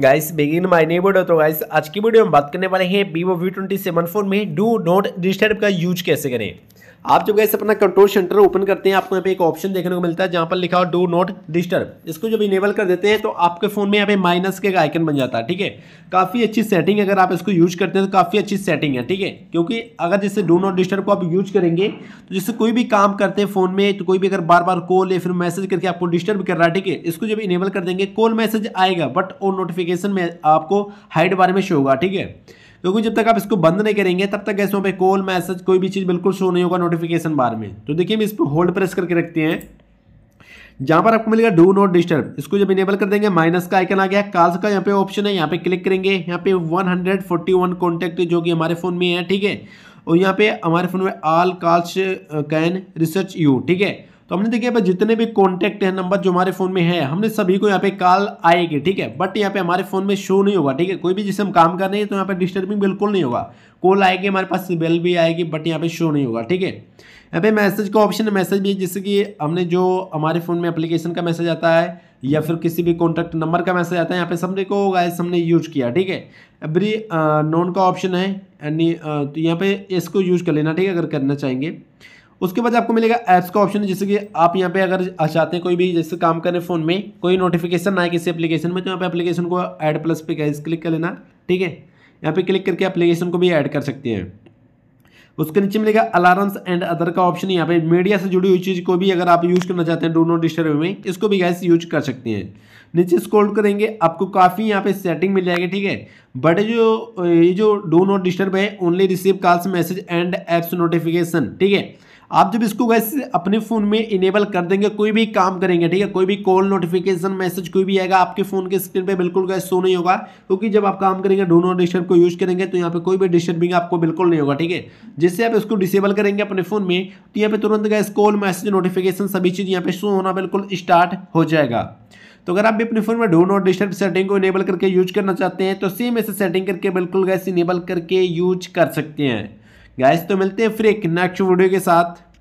guys begin my new video तो guys आज की वीडियो में बात करने वाले हैं Vivo V twenty seven phone में डू नॉट डिस्टर्ब का यूज कैसे करें आप जब गाइस अपना कंट्रोल सेंटर ओपन करते हैं आपको यहाँ पे एक ऑप्शन देखने को मिलता है जहाँ पर लिखा हो डू नॉट डिस्टर्ब इसको जब इनेबल कर देते हैं तो आपके फ़ोन में यहाँ पे माइनस के आइकन बन जाता है ठीक है काफ़ी अच्छी सेटिंग अगर आप इसको यूज करते हैं तो काफ़ी अच्छी सेटिंग है ठीक है क्योंकि अगर जैसे डू नॉट डिस्टर्ब को आप यूज करेंगे तो जैसे कोई भी काम करते हैं फ़ोन में तो कोई भी अगर बार बार कॉल या फिर मैसेज करके आपको डिस्टर्ब कर रहा है ठीक है इसको जब इनेबल कर देंगे कॉल मैसेज आएगा बट ओ नोटिफिक नोटिफिकेशन में आपको हाइट बारे में शो होगा ठीक है क्योंकि जब तक आप इसको बंद नहीं करेंगे तब तक ऐसे वहाँ पे कॉल मैसेज कोई भी चीज़ बिल्कुल शो नहीं होगा नोटिफिकेशन बार में तो देखिए हम इस पर होल्ड प्रेस करके रखते हैं जहाँ पर आपको मिलेगा डू नॉट डिस्टर्ब इसको जब इनेबल कर देंगे माइनस का आइकन आ गया कॉल्स का यहाँ पे ऑप्शन है यहाँ पे क्लिक करेंगे यहाँ पे 141 कॉन्टैक्ट जो कि हमारे फ़ोन में है ठीक है और यहाँ पे हमारे फ़ोन में all calls can research you ठीक है तो हमने देखिए यहाँ जितने भी कॉन्टैक्ट है नंबर जो हमारे फोन में है हमने सभी को यहाँ पे कॉल आएगी ठीक है बट यहाँ पे हमारे फोन में शो नहीं होगा ठीक है कोई भी जिसे हम काम कर रहे हैं तो यहाँ पे डिस्टर्बिंग बिल्कुल नहीं होगा कॉल आएगी हमारे पास बेल भी आएगी बट यहाँ पे शो नहीं होगा ठीक है यहाँ पे मैसेज का ऑप्शन है मैसेज भी जैसे कि हमने जो हमारे फ़ोन में एप्लीकेशन का मैसेज आता है या फिर किसी भी कॉन्टैक्ट नंबर का मैसेज आता है यहाँ पे सबने को गाइस हमने यूज किया ठीक है एवरी नॉन uh, का ऑप्शन है एंड uh, तो यहाँ पे इसको यूज कर लेना ठीक है अगर करना चाहेंगे उसके बाद आपको मिलेगा ऐप्स का ऑप्शन जैसे कि आप यहाँ पे अगर चाहते हैं कोई भी जैसे काम करें फोन में कोई नोटिफिकेशन ना आए किसी एप्लीकेशन में तो यहाँ पे एप्लीकेशन को ऐड प्लस पे गैस क्लिक कर लेना ठीक है यहाँ पे क्लिक करके एप्लीकेशन को भी ऐड कर सकते हैं उसके नीचे मिलेगा अलार्म्स एंड अदर का ऑप्शन यहाँ पे मीडिया से जुड़ी हुई चीज़ को भी अगर आप यूज करना चाहते हैं डो नॉट डिस्टर्ब में इसको भी गैस यूज कर सकते हैं नीचे स्क्रॉल करेंगे आपको काफ़ी यहाँ पे सेटिंग मिल जाएगी ठीक है बट जो ये जो डो डिस्टर्ब है only receive calls message and apps notification ठीक है आप जब इसको गैस अपने फ़ोन में इनेबल कर देंगे कोई भी काम करेंगे ठीक है कोई भी कॉल नोटिफिकेशन मैसेज कोई भी आएगा आपके फ़ोन के स्क्रीन पे बिल्कुल गैस शो नहीं होगा क्योंकि जब आप काम करेंगे डो डिस्टर्ब को यूज़ करेंगे तो यहाँ पे कोई भी डिस्टर्बिंग आपको बिल्कुल नहीं होगा ठीक है जिससे आप इसको डिसेबल करेंगे अपने फ़ोन में तो यहाँ पर तुरंत गैस कॉल मैसेज नोटिफिकेशन सभी चीज़ यहाँ पर शो होना बिल्कुल स्टार्ट हो जाएगा तो अगर आप भी अपने फोन में डो डिस्टर्ब सेटिंग को इनेबल करके यूज करना चाहते हैं तो सेम ऐसे सेटिंग करके बिल्कुल गैस इनेबल करके यूज कर सकते हैं गैस तो मिलते हैं फिर एक नेक्स्ट वीडियो के साथ